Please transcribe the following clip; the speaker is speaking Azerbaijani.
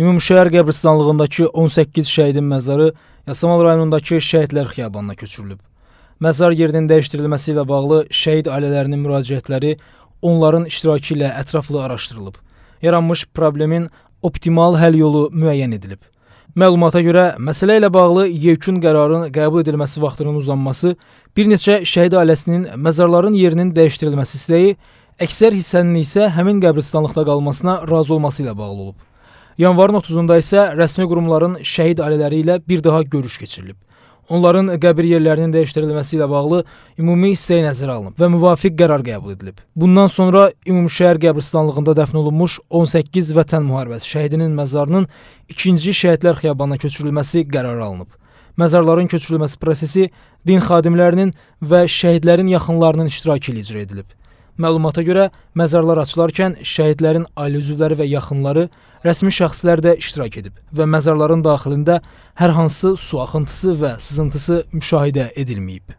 Ümumşəhər qəbristanlığındakı 18 şəhidin məzarı Yasamal rayonundakı şəhidlər xiyabanına köçürülüb. Məzar yerinin dəyişdirilməsi ilə bağlı şəhid ailələrinin müraciətləri onların iştirakı ilə ətraflı araşdırılıb. Yaranmış problemin optimal həll yolu müəyyən edilib. Məlumata görə, məsələ ilə bağlı yekun qərarın qəbul edilməsi vaxtının uzanması, bir neçə şəhid ailəsinin məzarların yerinin dəyişdirilməsi istəyi, əksər hissənin isə həmin qəbristanlıqda qalmasına razı olması ilə bağlı olub. Yanvarın 30-da isə rəsmi qurumların şəhid ailələri ilə bir daha görüş keçirilib. Onların qəbir yerlərinin dəyişdirilməsi ilə bağlı ümumi istəyi nəzərə alınıb və müvafiq qərar qəbul edilib. Bundan sonra Ümumşəhər qəbristanlığında dəfn olunmuş 18 Vətən müharibəsi şəhidinin məzarının 2-ci Şəhidlər xiyabanına köçürülməsi qərarı alınıb. Məzarların köçürülməsi prosesi din xadimlərinin və şəhidlərin yaxınlarının iştirakı ilə icra edilib. Məlumata görə məzarlar açılarkən şəhidlərin ailə üzvləri və yaxınları, rəsmi şəxslər də iştirak edib və məzarların daxilində hər hansı su axıntısı və sızıntısı müşahidə edilməyib.